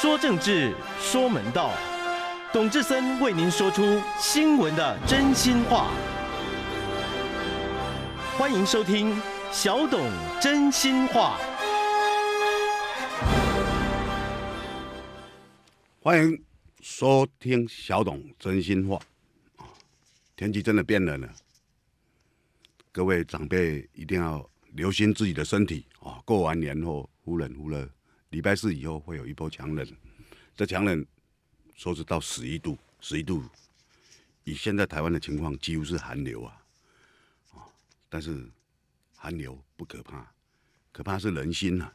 说政治，说门道，董志森为您说出新闻的真心话。欢迎收听小董真心话。欢迎收听小董真心话。天气真的变冷了，各位长辈一定要留心自己的身体啊！过完年后忽冷忽热。礼拜四以后会有一波强冷，这强冷说是到十一度，十一度，以现在台湾的情况，几乎是寒流啊，啊，但是寒流不可怕，可怕是人心啊。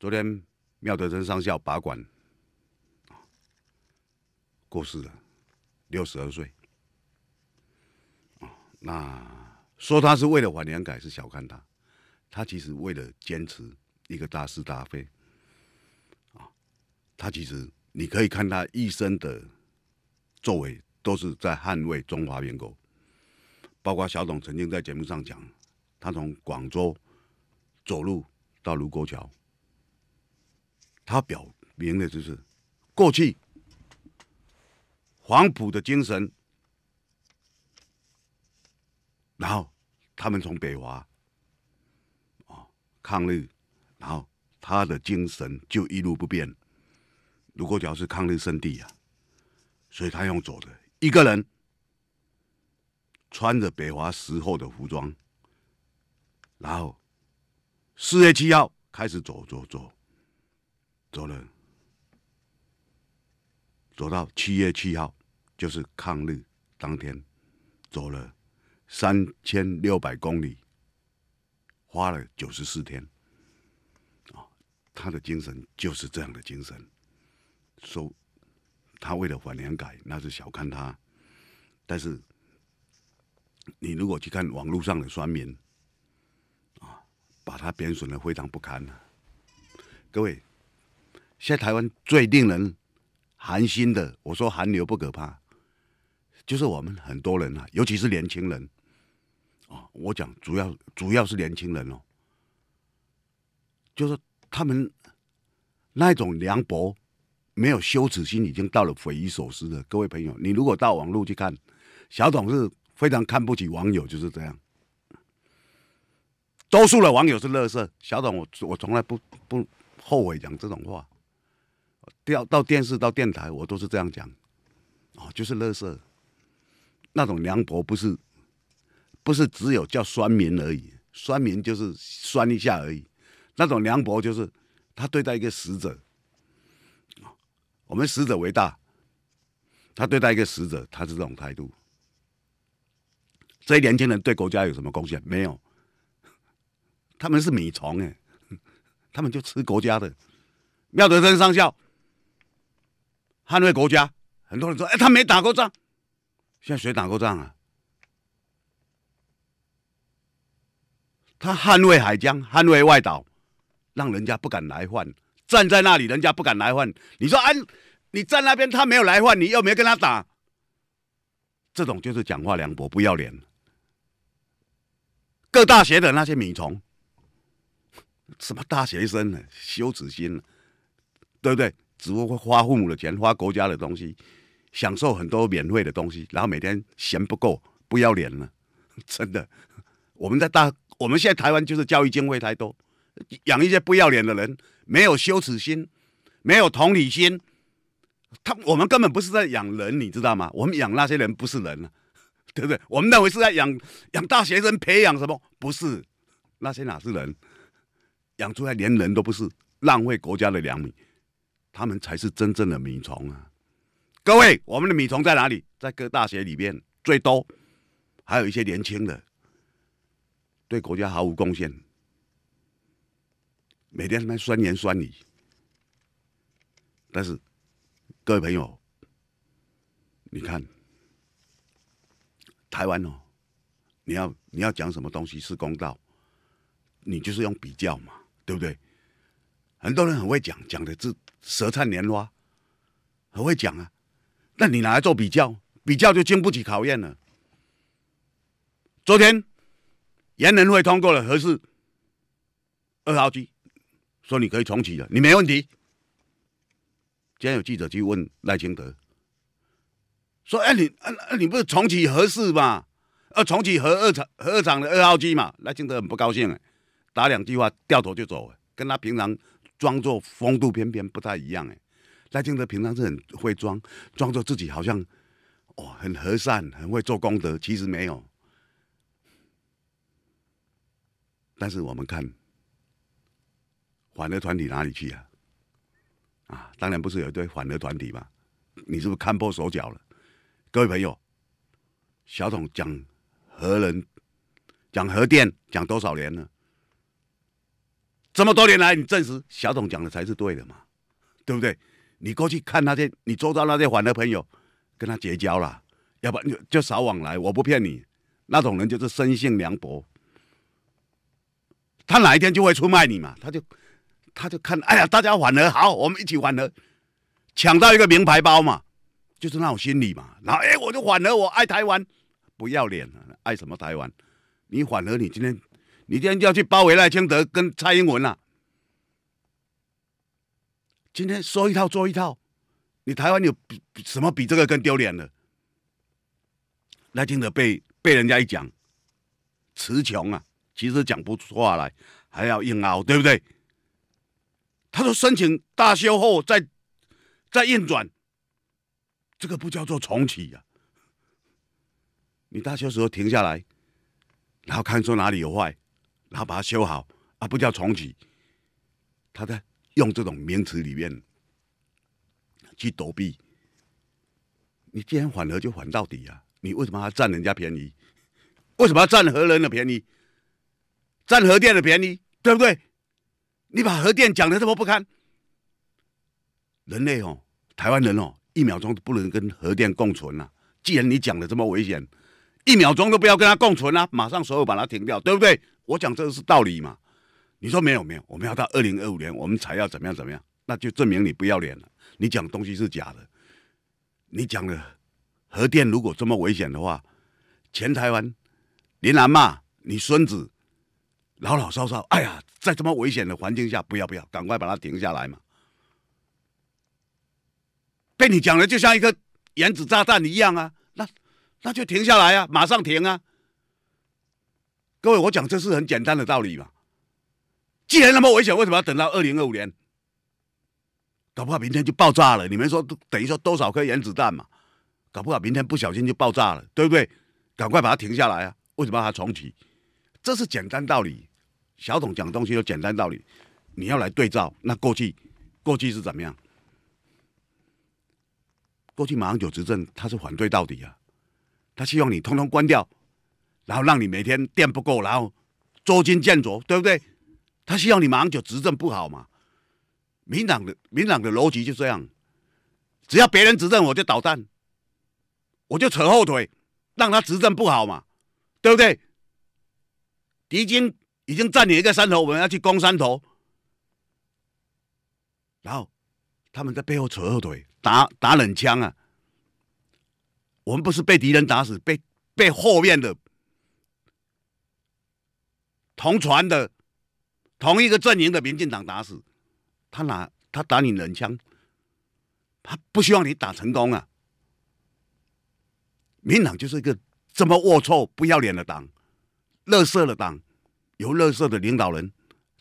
昨天妙德真上校把管啊过世了，六十二岁啊，那说他是为了反年改是小看他，他其实为了坚持。一个大是大非，啊，他其实你可以看他一生的作为，都是在捍卫中华民国。包括小董曾经在节目上讲，他从广州走路到卢沟桥，他表明的就是过去黄埔的精神，然后他们从北伐，啊，抗日。然后他的精神就一路不变。卢沟桥是抗日圣地呀，所以他用走的一个人，穿着北华时候的服装，然后四月七号开始走走走，走了，走到七月七号，就是抗日当天，走了三千六百公里，花了九十四天。他的精神就是这样的精神，说他为了反良改，那是小看他。但是你如果去看网络上的酸民啊，把他贬损的非常不堪啊。各位，现在台湾最令人寒心的，我说寒流不可怕，就是我们很多人啊，尤其是年轻人啊，我讲主要主要是年轻人哦，就是。他们那种凉薄、没有羞耻心，已经到了匪夷所思的。各位朋友，你如果到网络去看，小董是非常看不起网友，就是这样。多数的网友是乐色，小董我我从来不不后悔讲这种话。调到电视到电台，我都是这样讲，哦，就是乐色。那种凉薄不是不是只有叫酸民而已，酸民就是酸一下而已。那种凉薄就是他对待一个死者，我们死者为大，他对待一个死者，他是这种态度。这些年轻人对国家有什么贡献？没有，他们是米虫哎，他们就吃国家的。妙德生上校捍卫国家，很多人说，哎，他没打过仗，现在谁打过仗啊？他捍卫海疆，捍卫外岛。让人家不敢来换，站在那里人家不敢来换。你说，哎，你站那边他没有来换，你又没跟他打，这种就是讲话凉薄不要脸。各大学的那些米虫，什么大学生呢，羞耻心，对不对？只会花父母的钱，花国家的东西，享受很多免费的东西，然后每天钱不够，不要脸了，真的。我们在大，我们现在台湾就是教育经费太多。养一些不要脸的人，没有羞耻心，没有同理心，他我们根本不是在养人，你知道吗？我们养那些人不是人 对不对？我们认为是在养养大学生，培养什么？不是，那些哪是人？养出来连人都不是，浪费国家的粮米，他们才是真正的米虫啊！各位，我们的米虫在哪里？在各大学里面最多，还有一些年轻的，对国家毫无贡献。每天卖酸盐酸你。但是各位朋友，你看台湾哦，你要你要讲什么东西是公道，你就是用比较嘛，对不对？很多人很会讲，讲的是舌灿莲花，很会讲啊，那你拿来做比较？比较就经不起考验了。昨天，研人会通过了合适二号机。说你可以重启的，你没问题。今天有记者去问赖清德，说：“哎，你啊你不是重启核四吗？呃，重启核二厂核二厂的二号机嘛？”赖清德很不高兴，哎，打两句话掉头就走，哎，跟他平常装作风度翩翩不太一样，哎，赖清德平常是很会装，装作自己好像哦很和善，很会做功德，其实没有。但是我们看。反核团体哪里去啊？啊，当然不是有一堆反核团体吗？你是不是看破手脚了？各位朋友，小董讲核能，讲核电讲多少年了？这么多年来，你证实小董讲的才是对的嘛？对不对？你过去看那些你做到那些反的朋友，跟他结交了，要不然就就少往来。我不骗你，那种人就是生性凉薄，他哪一天就会出卖你嘛？他就。他就看，哎呀，大家反和好，我们一起反和，抢到一个名牌包嘛，就是那种心理嘛。然后，哎，我就反和，我爱台湾，不要脸，爱什么台湾？你反和，你今天，你今天就要去包围赖清德跟蔡英文了。今天说一套做一套，你台湾有比什么比这个更丢脸的？赖清德被被人家一讲，词穷啊，其实讲不出话来，还要硬拗，对不对？他说：“申请大修后再再运转，这个不叫做重启呀。你大修时候停下来，然后看说哪里有坏，然后把它修好，啊，不叫重启。他在用这种名词里面去躲避。你既然缓和，就缓到底呀。你为什么要占人家便宜？为什么要占核人的便宜？占核电的便宜，对不对？”你把核电讲的这么不堪，人类哦，台湾人哦，一秒钟不能跟核电共存了。既然你讲的这么危险，一秒钟都不要跟他共存啊！马上所有把它停掉，对不对？我讲这个是道理嘛？你说没有没有？我们要到二零二五年，我们才要怎么样怎么样？那就证明你不要脸了，你讲东西是假的。你讲的核电如果这么危险的话，全台湾林南嘛，你孙子。老老少少，哎呀，在这么危险的环境下，不要不要，赶快把它停下来嘛！被你讲的就像一个原子炸弹一样啊，那那就停下来啊，马上停啊！各位，我讲这是很简单的道理嘛。既然那么危险，为什么要等到二零二五年？搞不好明天就爆炸了。你们说，等于说多少颗原子弹嘛？搞不好明天不小心就爆炸了，对不对？赶快把它停下来啊！为什么还重启？这是简单道理。小董讲东西有简单道理，你要来对照，那过去过去是怎么样？过去马上九执政，他是反对到底啊，他希望你通通关掉，然后让你每天电不够，然后捉襟见肘，对不对？他希望你马上九执政不好嘛？民党的民党的逻辑就这样，只要别人执政，我就捣蛋，我就扯后腿，让他执政不好嘛，对不对？敌军。已经占领一个山头，我们要去攻山头，然后他们在背后扯后腿，打打冷枪啊！我们不是被敌人打死，被被后面的同船的、同一个阵营的民进党打死，他拿他打你冷枪，他不希望你打成功啊！民党就是一个这么龌龊、不要脸的党，垃圾的党。游乐社的领导人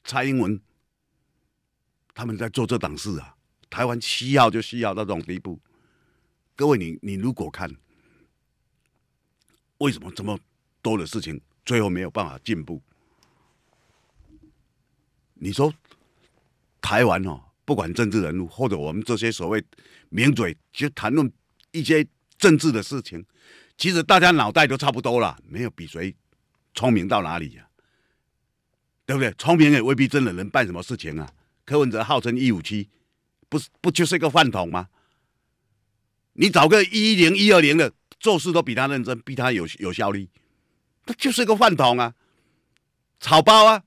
蔡英文，他们在做这档事啊，台湾需要就需要到这种地步。各位，你你如果看，为什么这么多的事情最后没有办法进步？你说台湾哦，不管政治人物或者我们这些所谓名嘴，去谈论一些政治的事情，其实大家脑袋都差不多了，没有比谁聪明到哪里呀？对不对？聪明也未必真的能办什么事情啊。柯文哲号称一五七，不是不就是一个饭桶吗？你找个一零一二零的做事都比他认真，比他有有效率，他就是一个饭桶啊，草包啊。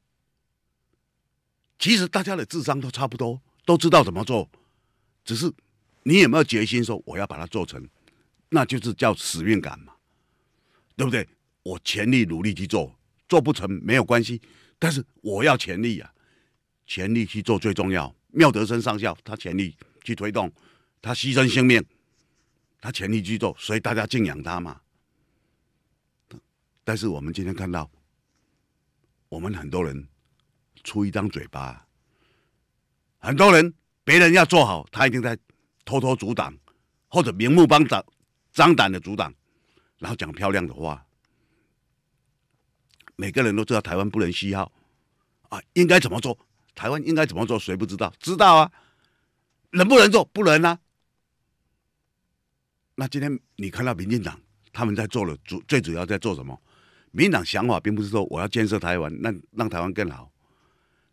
其实大家的智商都差不多，都知道怎么做，只是你有没有决心说我要把它做成，那就是叫使命感嘛，对不对？我全力努力去做，做不成没有关系。但是我要全力啊，全力去做最重要。妙德生上校他全力去推动，他牺牲性命，他全力去做，所以大家敬仰他嘛。但是我们今天看到，我们很多人出一张嘴巴，很多人别人要做好，他一定在偷偷阻挡，或者明目张胆、张胆的阻挡，然后讲漂亮的话。每个人都知道台湾不能西化，啊，应该怎么做？台湾应该怎么做？谁不知道？知道啊，能不能做？不能啊。那今天你看到民进党他们在做了主，最主要在做什么？民进党想法并不是说我要建设台湾，让让台湾更好。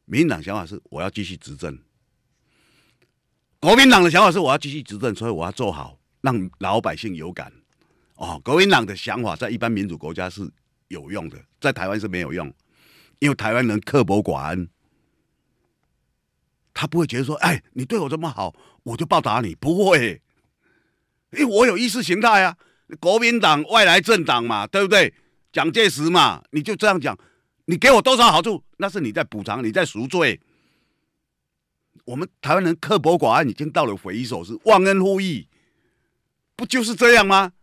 民进党想法是我要继续执政。国民党的想法是我要继续执政，所以我要做好，让老百姓有感。哦，国民党的想法在一般民主国家是。有用的在台湾是没有用，因为台湾人刻薄寡恩，他不会觉得说：“哎，你对我这么好，我就报答你。”不会，因为我有意识形态啊，国民党外来政党嘛，对不对？蒋介石嘛，你就这样讲，你给我多少好处，那是你在补偿，你在赎罪。我们台湾人刻薄寡恩已经到了匪夷所思，忘恩负义，不就是这样吗？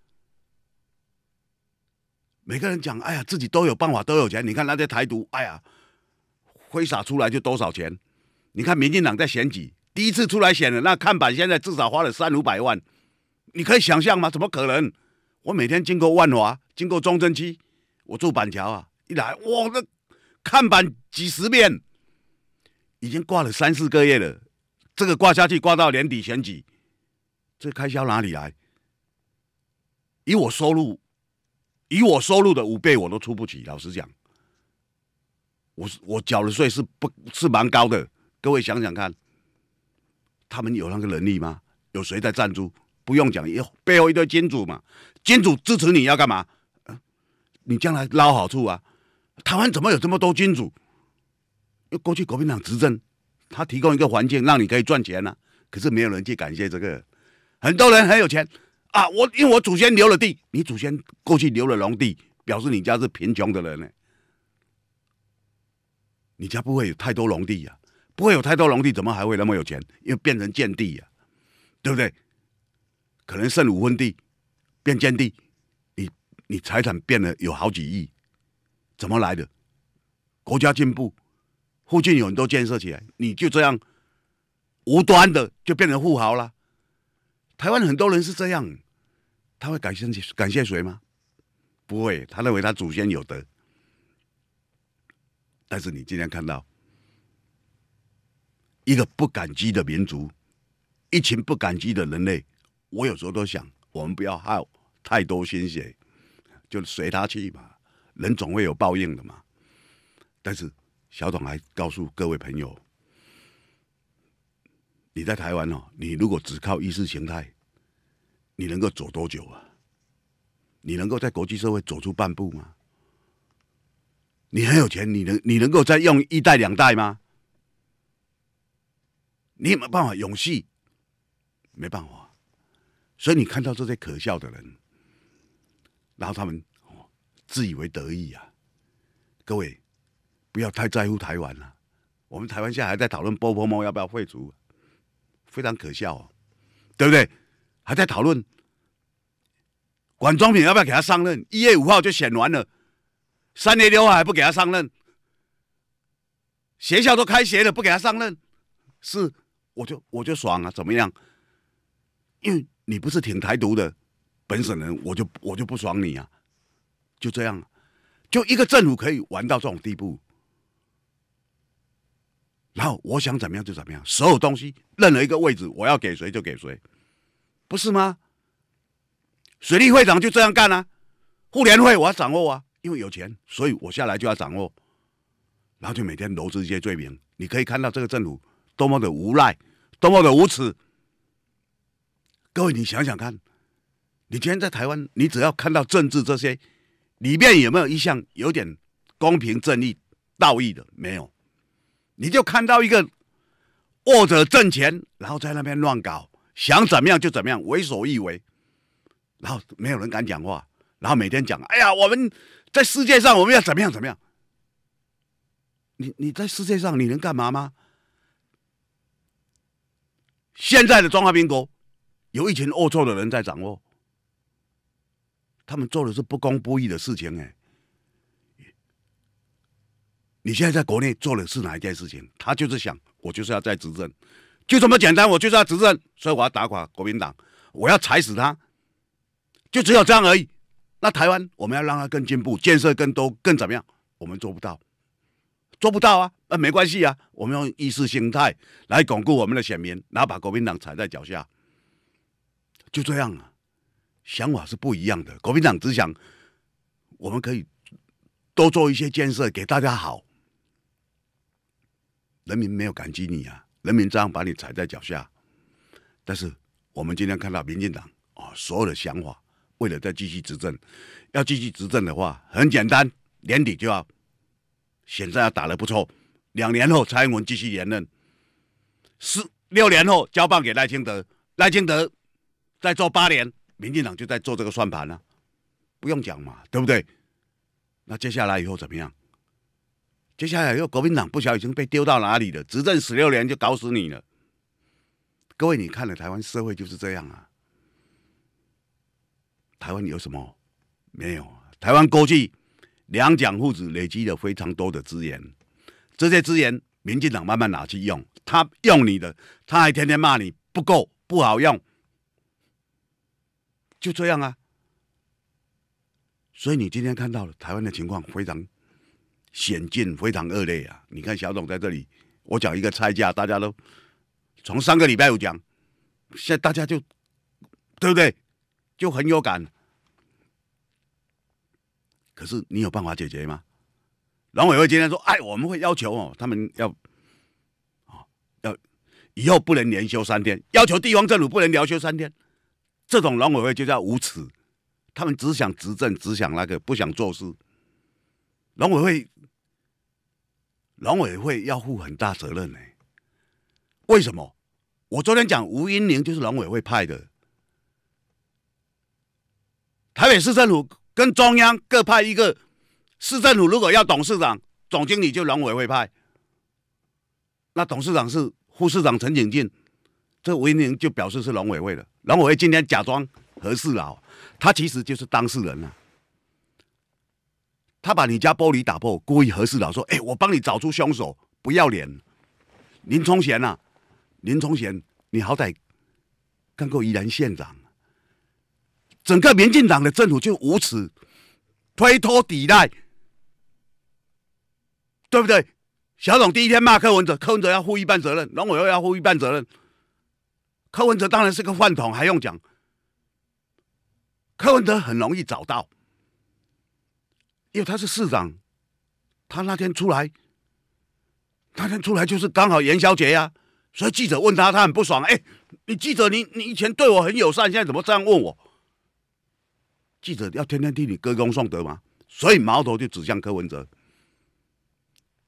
每个人讲，哎呀，自己都有办法，都有钱。你看那些台独，哎呀，挥洒出来就多少钱。你看民进党在选举，第一次出来选的那看板，现在至少花了三五百万。你可以想象吗？怎么可能？我每天经过万华，经过中正区，我住板桥啊，一来哇，那看板几十遍，已经挂了三四个月了。这个挂下去，挂到年底选举，这开销哪里来？以我收入。以我收入的五倍我都出不起，老实讲，我我缴的税是不，是蛮高的。各位想想看，他们有那个能力吗？有谁在赞助？不用讲，有背后一堆金主嘛，金主支持你要干嘛？你将来捞好处啊？台湾怎么有这么多金主？因为过去国民党执政，他提供一个环境让你可以赚钱了，可是没有人去感谢这个，很多人很有钱。啊，我因为我祖先留了地，你祖先过去留了农地，表示你家是贫穷的人呢。你家不会有太多农地呀，不会有太多农地，怎么还会那么有钱？因为变成贱地呀，对不对？可能剩五分地变贱地，你你财产变了有好几亿，怎么来的？国家进步，附近有很多建设起来，你就这样无端的就变成富豪了。台湾很多人是这样。他会感谢感谢谁吗？不会，他认为他祖先有德。但是你今天看到一个不感激的民族，一群不感激的人类，我有时候都想，我们不要耗太多心血，就随他去吧。人总会有报应的嘛。但是小董还告诉各位朋友，你在台湾哦，你如果只靠意识形态。你能够走多久啊？你能够在国际社会走出半步吗？你很有钱，你能你能够在用一代两代吗？你有没有办法？勇气？没办法。所以你看到这些可笑的人，然后他们自以为得意啊！各位不要太在乎台湾了。我们台湾现在还在讨论波波猫要不要废除，非常可笑，对不对？还在讨论，管中品要不要给他上任？一月五号就选完了，三月六号还不给他上任？学校都开学了，不给他上任，是我就我就爽啊？怎么样？因为你不是挺台独的，本省人，我就我就不爽你啊！就这样，就一个政府可以玩到这种地步。然后我想怎么样就怎么样，所有东西任何一个位置，我要给谁就给谁。不是吗？水利会长就这样干啊！互联会我要掌握啊，因为有钱，所以我下来就要掌握，然后就每天罗织一些罪名。你可以看到这个政府多么的无赖，多么的无耻。各位，你想想看，你今天在台湾，你只要看到政治这些，里面有没有一项有点公平正义、道义的？没有，你就看到一个握着政权，然后在那边乱搞。想怎么样就怎么样，为所欲为，然后没有人敢讲话，然后每天讲，哎呀，我们在世界上我们要怎么样怎么样？你你在世界上你能干嘛吗？现在的中华民国有一群龌龊的人在掌握，他们做的是不公不义的事情哎！你现在在国内做的是哪一件事情？他就是想，我就是要在执政。就这么简单，我就是要执政，所以我要打垮国民党，我要踩死他，就只有这样而已。那台湾我们要让它更进步，建设更多，更怎么样？我们做不到，做不到啊！那没关系啊，我们用意识形态来巩固我们的选民，然后把国民党踩在脚下，就这样啊。想法是不一样的，国民党只想我们可以多做一些建设给大家好，人民没有感激你啊。人民章把你踩在脚下，但是我们今天看到民进党啊，所有的想法，为了再继续执政，要继续执政的话，很简单，年底就要选战要打得不错，两年后蔡英文继续连任，四六年后交棒给赖清德，赖清德再做八年，民进党就在做这个算盘了，不用讲嘛，对不对？那接下来以后怎么样？接下来又国民党不晓已经被丢到哪里了，执政十六年就搞死你了。各位，你看了台湾社会就是这样啊。台湾有什么？没有。台湾过去两蒋父子累积了非常多的资源，这些资源民进党慢慢拿去用，他用你的，他还天天骂你不够不好用，就这样啊。所以你今天看到了台湾的情况非常。险境非常恶劣啊！你看小董在这里，我讲一个菜价，大家都从上个礼拜有讲，现在大家就对不对？就很有感。可是你有办法解决吗？农委会今天说，哎，我们会要求哦，他们要要以后不能连休三天，要求地方政府不能连休三天。这种农委会就叫无耻，他们只想执政，只想那个，不想做事。农委会，农委会要负很大责任呢。为什么？我昨天讲吴英玲就是农委会派的。台北市政府跟中央各派一个，市政府如果要董事长、总经理就农委会派。那董事长是副市长陈景进，这吴英玲就表示是农委会的。农委会今天假装合适了，他其实就是当事人了。他把你家玻璃打破，故意和事佬说：“哎，我帮你找出凶手，不要脸。”林冲贤呐，林冲贤，你好歹干过宜兰县长，整个民进党的政府就无耻推脱抵赖，对不对？小董第一天骂柯文哲，柯文哲要负一半责任，然后我又要负一半责任。柯文哲当然是个饭桶，还用讲？柯文哲很容易找到。因为他是市长，他那天出来，那天出来就是刚好元宵节呀，所以记者问他，他很不爽。哎，你记者，你你以前对我很友善，现在怎么这样问我？记者要天天替你歌功颂德吗？所以矛头就指向柯文哲。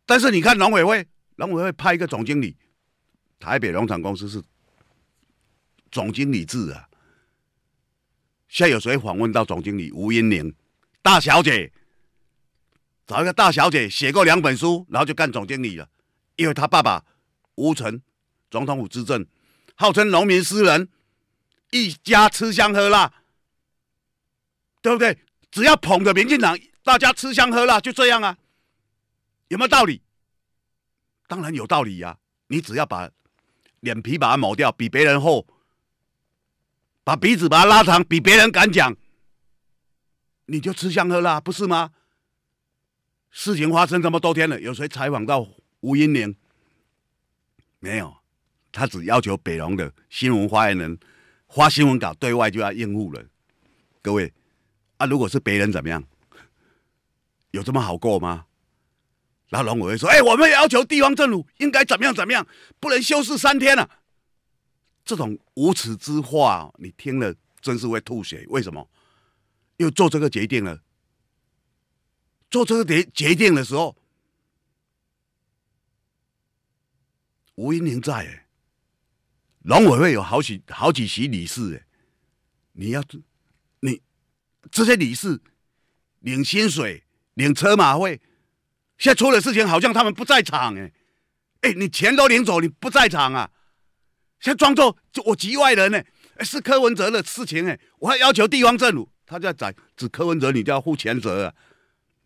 但是你看农委会，农委会派一个总经理，台北农场公司是总经理制啊。现在有谁访问到总经理吴英玲大小姐？找一个大小姐写过两本书，然后就干总经理了，因为他爸爸吴澄，总统府执政，号称农民诗人，一家吃香喝辣，对不对？只要捧着民进党，大家吃香喝辣，就这样啊，有没有道理？当然有道理呀，你只要把脸皮把它抹掉，比别人厚，把鼻子把它拉长，比别人敢讲，你就吃香喝辣，不是吗？事情发生这么多天了，有谁采访到吴英莲？没有，他只要求北龙的新闻发言人发新闻稿对外就要应付了。各位，啊，如果是别人怎么样？有这么好过吗？后龙我会说，哎，我们要求地方政府应该怎么样怎么样，不能休市三天了。这种无耻之话，你听了真是会吐血。为什么？又做这个决定了？做这个决决定的时候，吴英宁在诶，农委会有好几好几席理事诶，你要，你这些理事领薪水领车马费，现在出了事情，好像他们不在场诶，哎，你钱都领走，你不在场啊，现在装作就我局外人呢，是柯文哲的事情诶，我还要求地方政府，他就要宰指柯文哲，你就要负全责啊。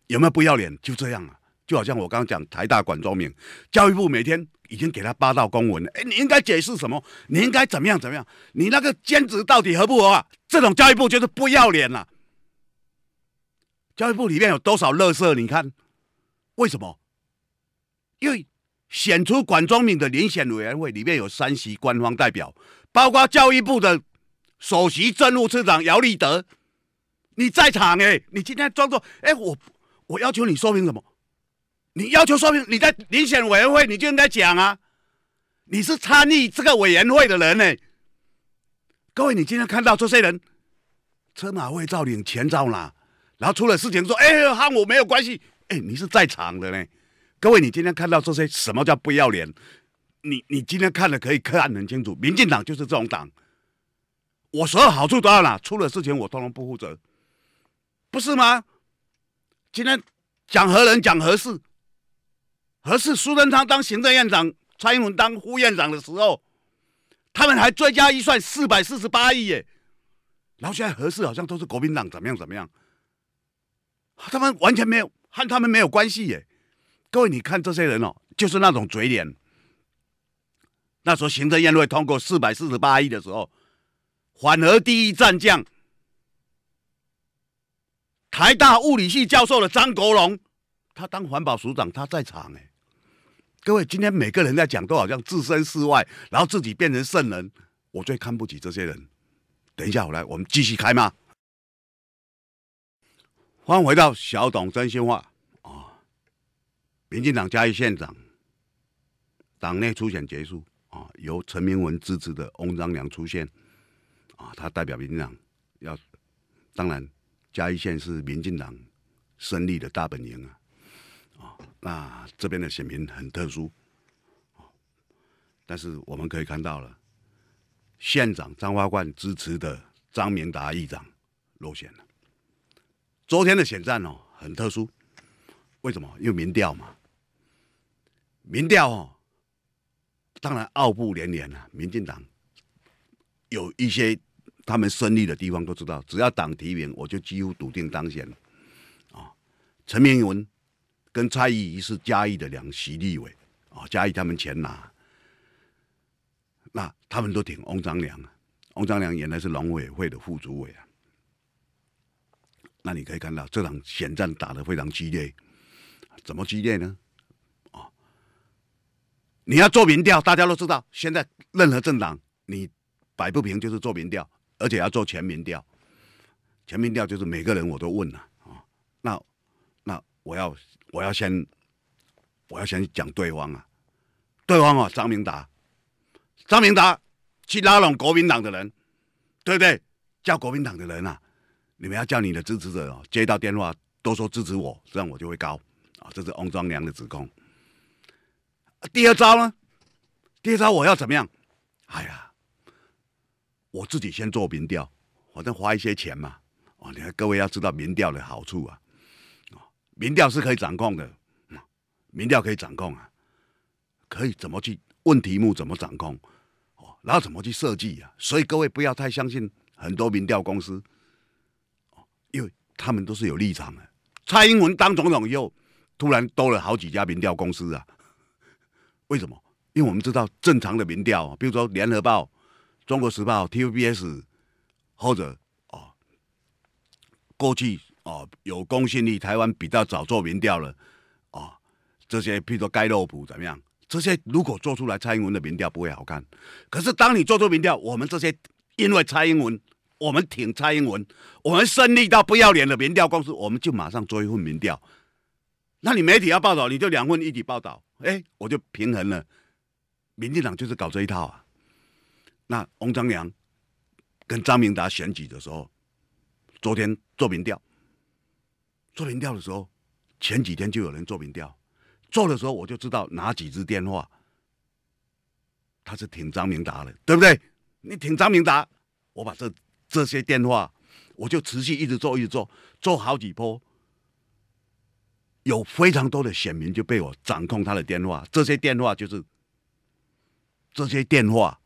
有没有不要脸？就这样啊！就好像我刚刚讲台大管庄敏，教育部每天已经给他八道公文了。哎，你应该解释什么？你应该怎么样？怎么样？你那个兼职到底合不合？啊？这种教育部就是不要脸了。教育部里面有多少乐色？你看，为什么？因为选出管庄敏的遴选委员会里面有三席官方代表，包括教育部的首席政务次长姚立德。你在场哎？你今天装作哎我。我要求你说明什么？你要求说明你在遴选委员会，你就应该讲啊！你是参与这个委员会的人呢，各位，你今天看到这些人车马会造领钱造哪，然后出了事情说，哎，和我没有关系，哎，你是在场的呢，各位，你今天看到这些什么叫不要脸？你你今天看了可以看得很清楚，民进党就是这种党，我所有好处都要哪，出了事情我通通不负责，不是吗？今天讲何人讲何事？何事？苏贞昌当行政院长，蔡英文当副院长的时候，他们还追加预算四百四十八亿耶。然后现在何事好像都是国民党怎么样怎么样，他们完全没有和他们没有关系耶。各位，你看这些人哦，就是那种嘴脸。那时候行政院会通过四百四十八亿的时候，反而第一战将。台大物理系教授的张国荣，他当环保署长，他在场哎。各位今天每个人在讲，都好像置身事外，然后自己变成圣人。我最看不起这些人。等一下，我来，我们继续开吗？欢迎回到小董真心话啊。民进党嘉义县长党内初选结束啊，由陈明文支持的翁章良出现啊，他代表民进党要当然。嘉义县是民进党胜利的大本营啊，哦、那这边的选民很特殊，但是我们可以看到了，县长张发冠支持的张明达议长落选了。昨天的选战哦很特殊，为什么？因为民调嘛，民调哦，当然傲步连连啊，民进党有一些。他们胜利的地方都知道，只要党提名，我就几乎笃定当选。啊，陈明文跟蔡依依是嘉义的两席立委，啊，嘉义他们全拿，那他们都挺翁章良，翁章良原来是农委会的副主委啊。那你可以看到这场选战打的非常激烈，怎么激烈呢？啊，你要做民调，大家都知道，现在任何政党你摆不平就是做民调。而且要做全民调，全民调就是每个人我都问了啊。那那我要我要先我要先讲对方啊，对方啊张明达，张明达去拉拢国民党的人，对不对？叫国民党的人啊，你们要叫你的支持者哦，接到电话都说支持我，这样我就会高啊。这是翁庄良的指控。第二招呢？第二招我要怎么样？哎呀！我自己先做民调，反正花一些钱嘛。哦，你看各位要知道民调的好处啊，哦，民调是可以掌控的，民调可以掌控啊，可以怎么去问题目，怎么掌控，哦，然后怎么去设计啊。所以各位不要太相信很多民调公司，哦，因为他们都是有立场的。蔡英文当总统以后，突然多了好几家民调公司啊，为什么？因为我们知道正常的民调，比如说联合报。中国时报、TVBS，或者啊，过去啊有公信力，台湾比较早做民调了哦，这些譬如说盖洛普怎么样？这些如果做出来，蔡英文的民调不会好看。可是当你做出民调，我们这些因为蔡英文，我们挺蔡英文，我们胜利到不要脸的民调公司，我们就马上做一份民调。那你媒体要报道，你就两份一起报道，哎，我就平衡了。民进党就是搞这一套啊。那翁章良跟张明达选举的时候，昨天做民调，做民调的时候，前几天就有人做民调，做的时候我就知道哪几支电话，他是挺张明达的，对不对？你挺张明达，我把这这些电话，我就持续一直做，一直做，做好几波，有非常多的选民就被我掌控他的电话，这些电话就是这些电话。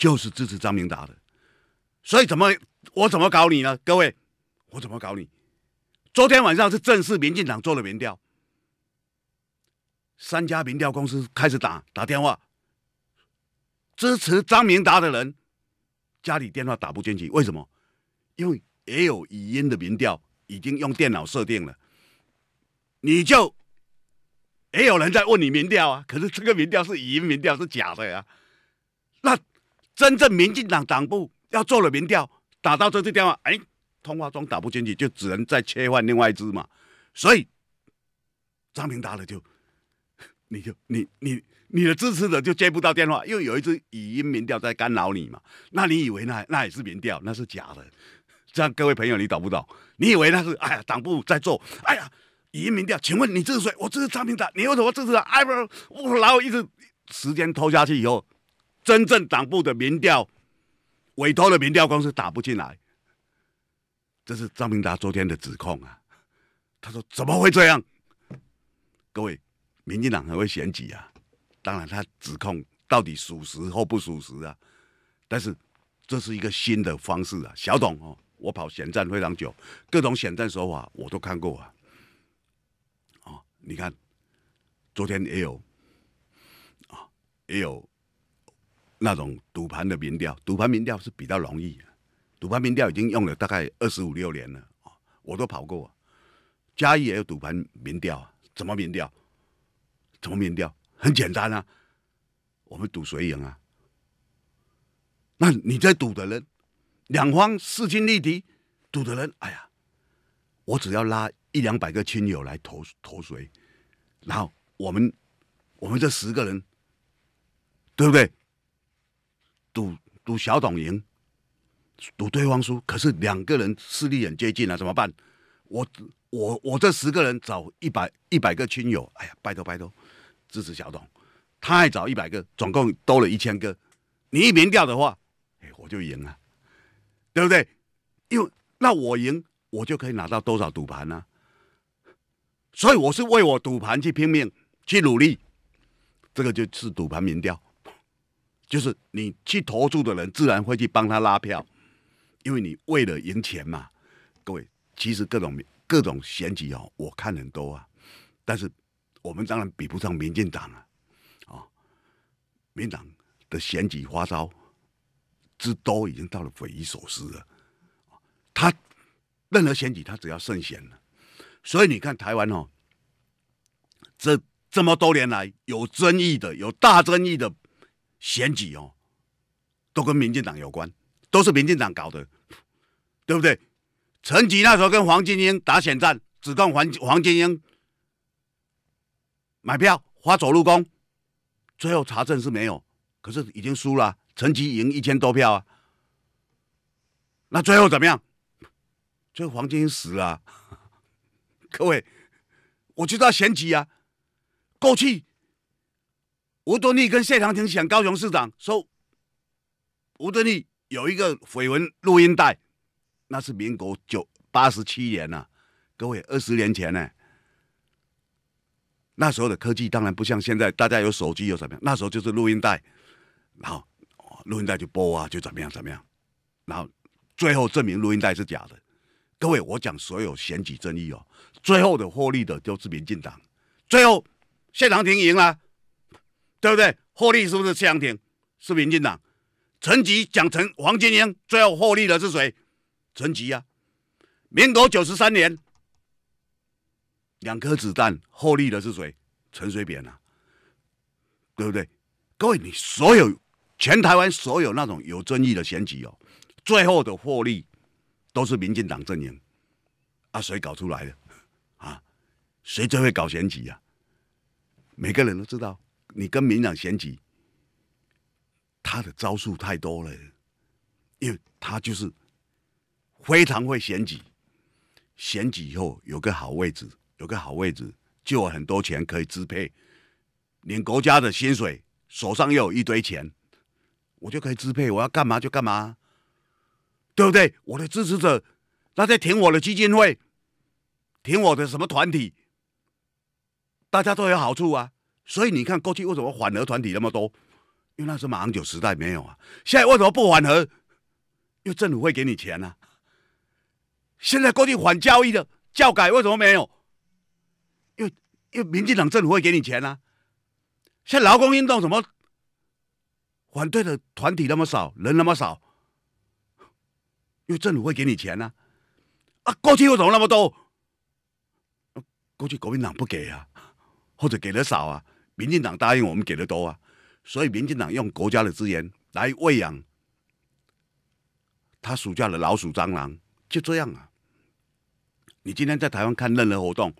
就是支持张明达的，所以怎么我怎么搞你呢？各位，我怎么搞你？昨天晚上是正式民进党做了民调，三家民调公司开始打打电话，支持张明达的人家里电话打不进去，为什么？因为也有语音的民调，已经用电脑设定了，你就也有人在问你民调啊，可是这个民调是语音民调，是假的呀，那。真正民进党党部要做了民调，打到这支电话，哎，通话中打不进去，就只能再切换另外一支嘛。所以张明达了，就你就你你你的支持者就接不到电话，因为有一支语音民调在干扰你嘛。那你以为那那也是民调，那是假的。这样各位朋友，你懂不懂？你以为那是哎呀党部在做，哎呀语音民调，请问你支持谁？我支持张明达，你为什么支持？哎不，我然后一直时间拖下去以后。深圳党部的民调，委托的民调公司打不进来，这是张明达昨天的指控啊！他说怎么会这样？各位，民进党还会选举啊？当然，他指控到底属实或不属实啊？但是，这是一个新的方式啊！小董哦，我跑选战非常久，各种选战手法我都看过啊！哦，你看，昨天也有，啊，也有。那种赌盘的民调，赌盘民调是比较容易。赌盘民调已经用了大概二十五六年了啊，我都跑过啊。义也有赌盘民调啊，怎么民调？怎么民调？很简单啊，我们赌谁赢啊？那你在赌的人，两方势均力敌，赌的人，哎呀，我只要拉一两百个亲友来投投谁，然后我们我们这十个人，对不对？赌赌小董赢，赌对方输，可是两个人势力很接近了，怎么办？我我我这十个人找一百一百个亲友，哎呀，拜托拜托，支持小董，他还找一百个，总共多了一千个。你一民调的话，我就赢了，对不对？因为那我赢，我就可以拿到多少赌盘呢？所以我是为我赌盘去拼命去努力，这个就是赌盘民调。就是你去投注的人，自然会去帮他拉票，因为你为了赢钱嘛。各位，其实各种各种选举哦，我看很多啊，但是我们当然比不上民进党啊，啊，民党的选举花招之多，已经到了匪夷所思了。他任何选举，他只要胜选了，所以你看台湾哦，这这么多年来有争议的，有大争议的。选举哦，都跟民进党有关，都是民进党搞的，对不对？陈吉那时候跟黄金英打选战，只控黄黄金英买票，花走路工，最后查证是没有，可是已经输了。陈吉赢一千多票啊，那最后怎么样？最后黄金英死了。各位，我知道选举啊，过去。吴敦义跟谢长廷想高雄市长，说吴敦义有一个绯闻录音带，那是民国九八十七年啊，各位二十年前呢，那时候的科技当然不像现在，大家有手机有什么样？那时候就是录音带，然后录音带就播啊，就怎么样怎么样，然后最后证明录音带是假的。各位，我讲所有选举争议哦，最后的获利的都是民进党，最后谢长廷赢了。对不对？获利是不是谢长廷？是民进党。陈吉讲陈黄金英，最后获利的是谁？陈吉呀。民国九十三年，两颗子弹获利的是谁？陈水扁啊。对不对？各位，你所有全台湾所有那种有争议的选举哦，最后的获利都是民进党阵营。啊，谁搞出来的？啊，谁最会搞选举啊？每个人都知道。你跟民党选举，他的招数太多了，因为他就是非常会选举，选举以后有个好位置，有个好位置就很多钱可以支配，连国家的薪水，手上又有一堆钱，我就可以支配我要干嘛就干嘛，对不对？我的支持者，那在挺我的基金会，挺我的什么团体，大家都有好处啊。所以你看，过去为什么缓和团体那么多？因为那是马英九时代没有啊。现在为什么不缓和？因为政府会给你钱啊。现在过去反教育的教改为什么没有？因为因为民进党政府会给你钱啊。现在劳工运动什么反对的团体那么少，人那么少？因为政府会给你钱啊。啊，过去为什么那么多？过去国民党不给啊，或者给的少啊。民进党答应我们给的多啊，所以民进党用国家的资源来喂养他暑假的老鼠蟑螂，就这样啊！你今天在台湾看任何活动，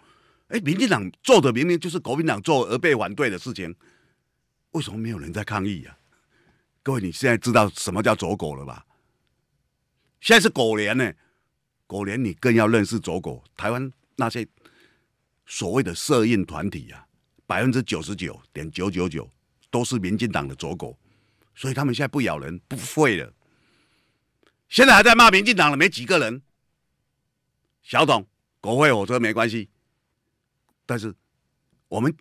哎，民进党做的明明就是国民党做而被反对的事情，为什么没有人在抗议啊？各位，你现在知道什么叫走狗了吧？现在是狗年呢，狗年你更要认识走狗，台湾那些所谓的社运团体呀。百分之九十九点九九九都是民进党的走狗，所以他们现在不咬人不废了，现在还在骂民进党了，没几个人。小董，国会火车没关系，但是我们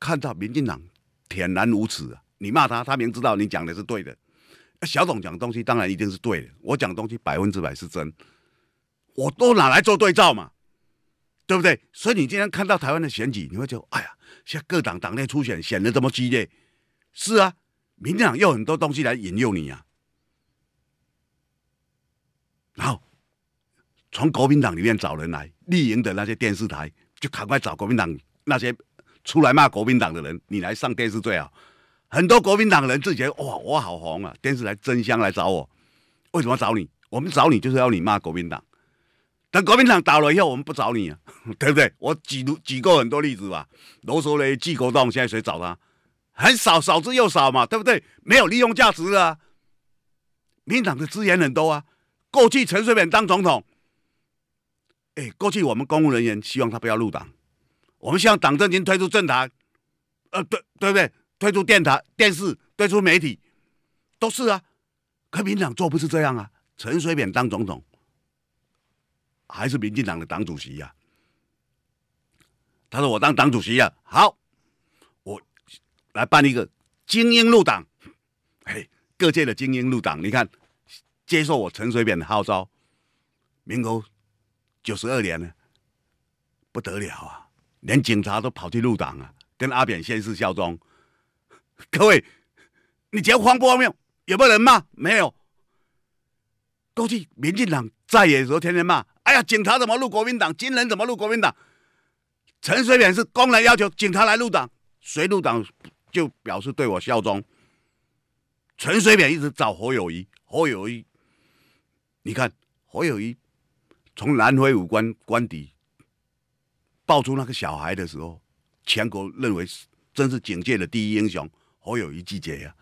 看到民进党恬然无耻，你骂他，他明知道你讲的是对的。小董讲东西当然一定是对的，我讲东西百分之百是真，我都拿来做对照嘛。对不对？所以你今天看到台湾的选举，你会得，哎呀，现在各党党内初选显得这么激烈，是啊，民进党用很多东西来引诱你啊，然后从国民党里面找人来，立营的那些电视台就赶快找国民党那些出来骂国民党的人，你来上电视最好。很多国民党人自觉哇，我好红啊，电视台争相来找我，为什么找你？我们找你就是要你骂国民党。等国民党倒了以后，我们不找你，啊，对不对？我举举过很多例子吧，罗如说呢，纪国栋，现在谁找他？很少，少之又少嘛，对不对？没有利用价值了。民党的资源很多啊，过去陈水扁当总统，哎，过去我们公务人员希望他不要入党，我们希望党政军推出政坛，呃，对对不对？推出电台、电视、推出媒体，都是啊。可民党做不是这样啊，陈水扁当总统。还是民进党的党主席呀？他说：“我当党主席呀，好，我来办一个精英入党，嘿，各界的精英入党，你看，接受我陈水扁的号召，民国九十二年了，不得了啊！连警察都跑去入党啊，跟阿扁宣誓效忠。各位，你叫荒不没有？有没有人骂？没有。过去民进党在野的时候，天天骂。”哎呀，警察怎么入国民党？军人怎么入国民党？陈水扁是公然要求警察来入党，谁入党就表示对我效忠。陈水扁一直找侯友谊，侯友谊，你看侯友谊从南非武官官邸抱出那个小孩的时候，全国认为是真是警界的第一英雄。侯友谊拒绝呀，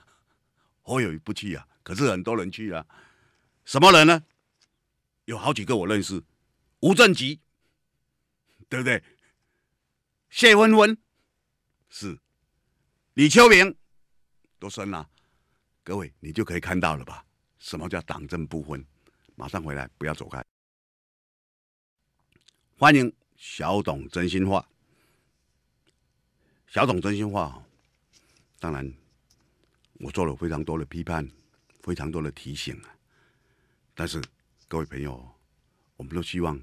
侯友谊不去呀，可是很多人去啊。什么人呢？有好几个我认识。吴正吉，对不对？谢芬芬是李秋明都深了，各位你就可以看到了吧？什么叫党政不分？马上回来，不要走开。欢迎小董真心话，小董真心话。当然，我做了非常多的批判，非常多的提醒啊。但是，各位朋友，我们都希望。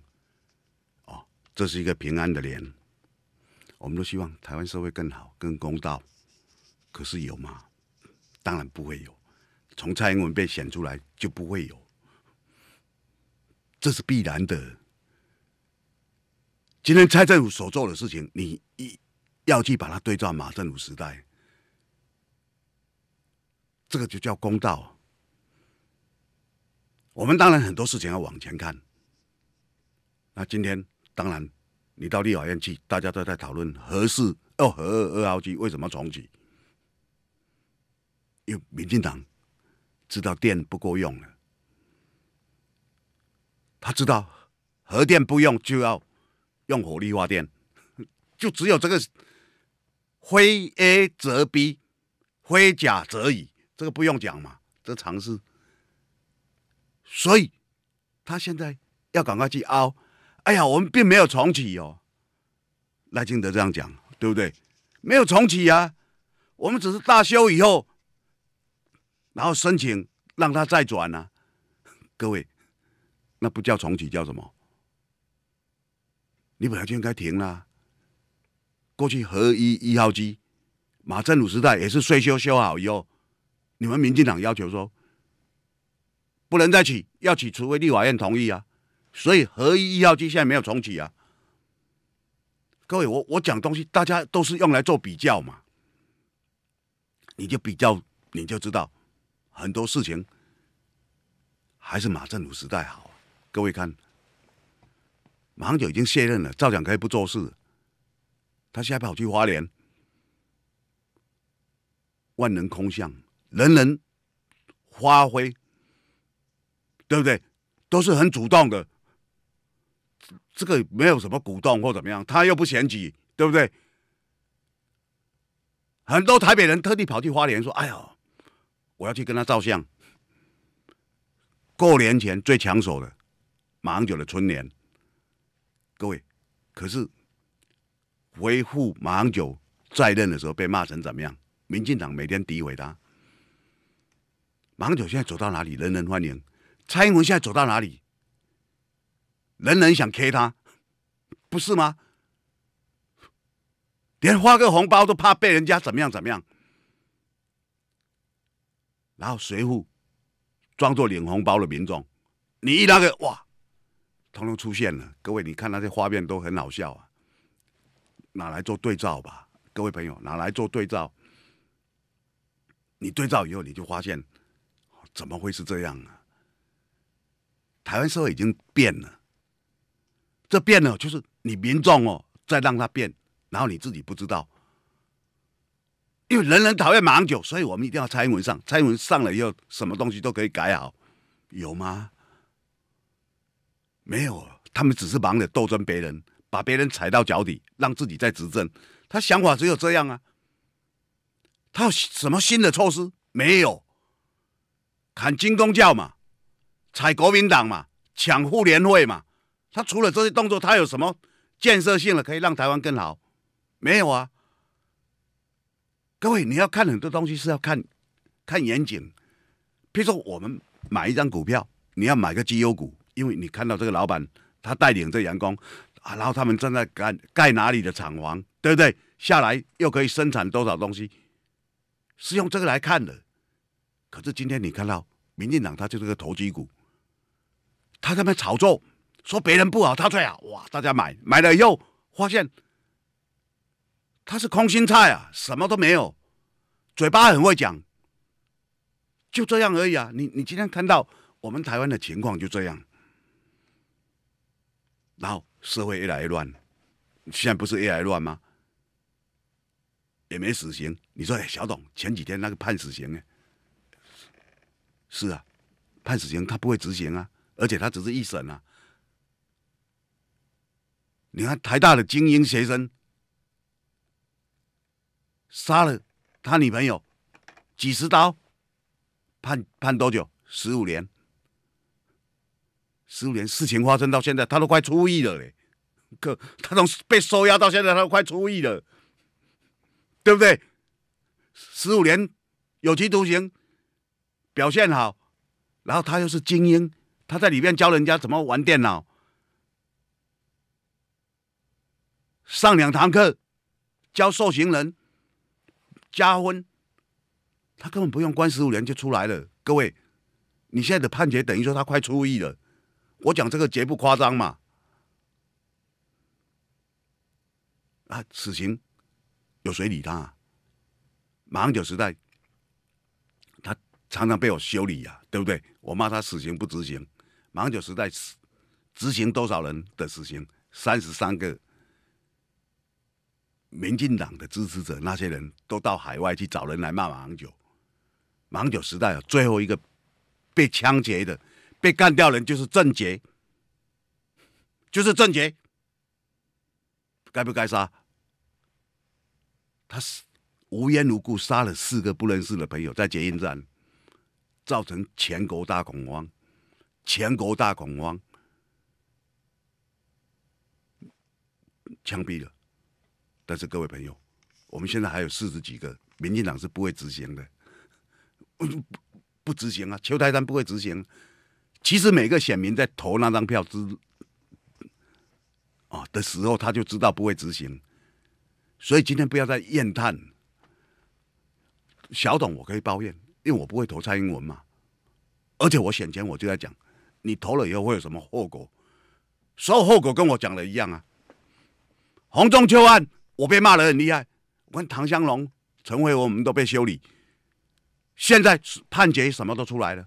这是一个平安的年，我们都希望台湾社会更好、更公道，可是有吗？当然不会有。从蔡英文被选出来就不会有，这是必然的。今天蔡政府所做的事情，你一要去把它对照马政府时代，这个就叫公道。我们当然很多事情要往前看，那今天当然。你到立法院去，大家都在讨论核四、哦核二二号机为什么重启？因为民进党知道电不够用了，他知道核电不用就要用火力发电，就只有这个“非 A 则 B，非甲则乙”，这个不用讲嘛，这常识。所以，他现在要赶快去凹。哎呀，我们并没有重启哦，赖清德这样讲，对不对？没有重启啊，我们只是大修以后，然后申请让他再转啊，各位，那不叫重启，叫什么？你本来就应该停啦。过去合一一号机马正鲁时代也是税修修好以后，你们民进党要求说不能再起，要起除非立法院同意啊。所以合一医药机现在没有重启啊，各位，我我讲东西，大家都是用来做比较嘛，你就比较，你就知道很多事情还是马振武时代好。各位看，马上就已经卸任了，照讲可以不做事，他现在跑去华联，万人空巷，人人发挥，对不对？都是很主动的。这个没有什么股东或怎么样，他又不嫌挤，对不对？很多台北人特地跑去花莲说：“哎呦，我要去跟他照相。”过年前最抢手的马英九的春联，各位，可是维护马英九在任的时候被骂成怎么样？民进党每天诋毁他。马英九现在走到哪里，人人欢迎；蔡英文现在走到哪里？人人想 K 他，不是吗？连发个红包都怕被人家怎么样怎么样，然后随户装作领红包的民众，你一那个哇，通通出现了。各位，你看那些画面都很好笑啊，拿来做对照吧，各位朋友，拿来做对照。你对照以后，你就发现怎么会是这样呢？台湾社会已经变了。这变了，就是你民众哦，在让他变，然后你自己不知道，因为人人讨厌马英九，所以我们一定要蔡英文上，蔡英文上了以后，什么东西都可以改好，有吗？没有，他们只是忙着斗争别人，把别人踩到脚底，让自己在执政，他想法只有这样啊。他有什么新的措施？没有，砍金公教嘛，踩国民党嘛，抢妇联会嘛。他除了这些动作，他有什么建设性的可以让台湾更好？没有啊！各位，你要看很多东西是要看，看严谨。譬如说，我们买一张股票，你要买个绩优股，因为你看到这个老板他带领这员工，然后他们正在盖盖哪里的厂房，对不对？下来又可以生产多少东西？是用这个来看的。可是今天你看到民进党，他就是个投机股，他干嘛炒作？说别人不好，他最好哇！大家买买了以后，发现他是空心菜啊，什么都没有。嘴巴很会讲，就这样而已啊！你你今天看到我们台湾的情况就这样，然后社会越来越乱，现在不是越来越乱吗？也没死刑，你说哎，小董前几天那个判死刑的，是啊，判死刑他不会执行啊，而且他只是一审啊。你看台大的精英学生杀了他女朋友几十刀，判判多久？十五年。十五年事情发生到现在，他都快出狱了嘞。可他从被收押到现在，他都快出狱了，对不对？十五年有期徒刑，表现好，然后他又是精英，他在里面教人家怎么玩电脑。上两堂课，教受刑人加分，他根本不用关十五年就出来了。各位，你现在的判决等于说他快出狱了。我讲这个绝不夸张嘛！啊，死刑有谁理他？马芒九时代，他常常被我修理呀，对不对？我骂他死刑不执行。马芒九时代执行多少人的死刑？三十三个。民进党的支持者那些人都到海外去找人来骂芒九，芒九时代最后一个被枪决的、被干掉人就是郑杰，就是郑杰，该不该杀？他是无缘无故杀了四个不认识的朋友，在捷运站造成全国大恐慌，全国大恐慌，枪毙了。但是各位朋友，我们现在还有四十几个，民进党是不会执行的，不执行啊！邱台山不会执行。其实每个选民在投那张票之啊的时候，他就知道不会执行，所以今天不要再怨叹。小董我可以抱怨，因为我不会投蔡英文嘛，而且我选前我就在讲，你投了以后会有什么后果？所有后果跟我讲的一样啊，洪中秋安。我被骂的很厉害，我跟唐湘龙、陈伟我们都被修理。现在判决什么都出来了，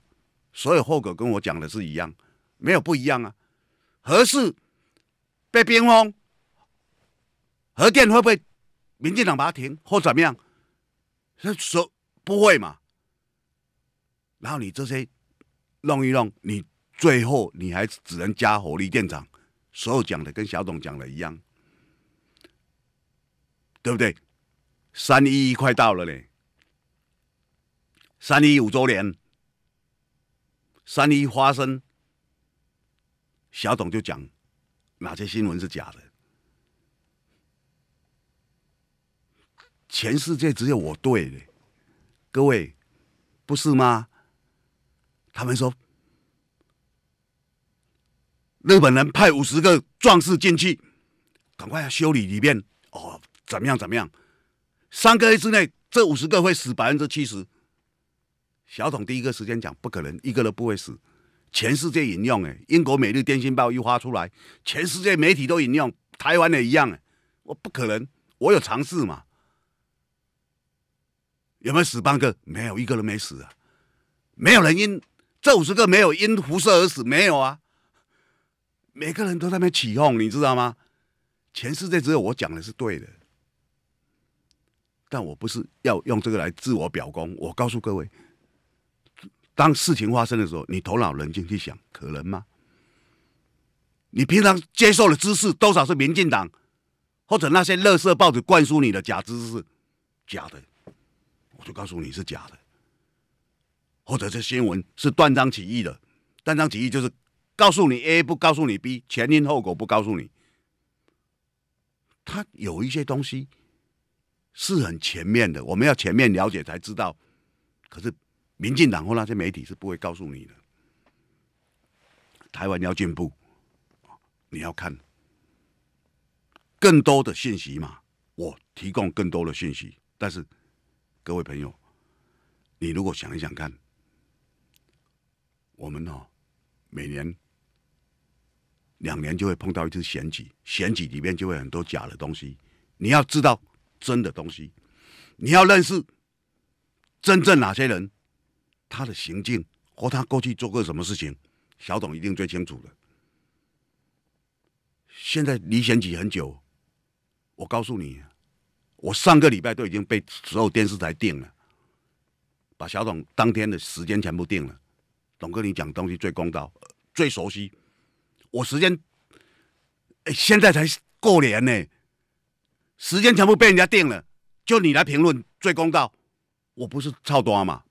所有后果跟我讲的是一样，没有不一样啊。何事被冰封，核电会不会民进党把它停或怎么样？是说不会嘛。然后你这些弄一弄，你最后你还只能加火力电厂，所有讲的跟小董讲的一样。对不对？三一快到了嘞，三一五周年，三一发生，小董就讲哪些新闻是假的，全世界只有我对的，各位不是吗？他们说日本人派五十个壮士进去，赶快要修理里面哦。怎么样？怎么样？三个月之内，这五十个会死百分之七十。小董第一个时间讲不可能，一个都不会死。全世界引用哎，英国每日电信报又发出来，全世界媒体都引用，台湾也一样哎。我不可能，我有尝试嘛？有没有死半个？没有，一个人没死啊。没有人因这五十个没有因辐射而死，没有啊。每个人都在那起哄，你知道吗？全世界只有我讲的是对的。但我不是要用这个来自我表功。我告诉各位，当事情发生的时候，你头脑冷静去想，可能吗？你平常接受的知识多少是民进党或者那些乐色报纸灌输你的假知识？假的，我就告诉你是假的。或者这新闻是断章取义的，断章取义就是告诉你 A 不告诉你 B，前因后果不告诉你。他有一些东西。是很全面的，我们要全面了解才知道。可是，民进党或那些媒体是不会告诉你的。台湾要进步，你要看更多的信息嘛。我提供更多的信息，但是，各位朋友，你如果想一想看，我们哦，每年、两年就会碰到一次选举，选举里面就会很多假的东西，你要知道。真的东西，你要认识真正哪些人，他的行径和他过去做过什么事情，小董一定最清楚的。现在离选举很久，我告诉你，我上个礼拜都已经被所有电视台定了，把小董当天的时间全部定了。董哥，你讲东西最公道、最熟悉，我时间，哎，现在才过年呢。时间全部被人家定了，就你来评论最公道，我不是操多嘛。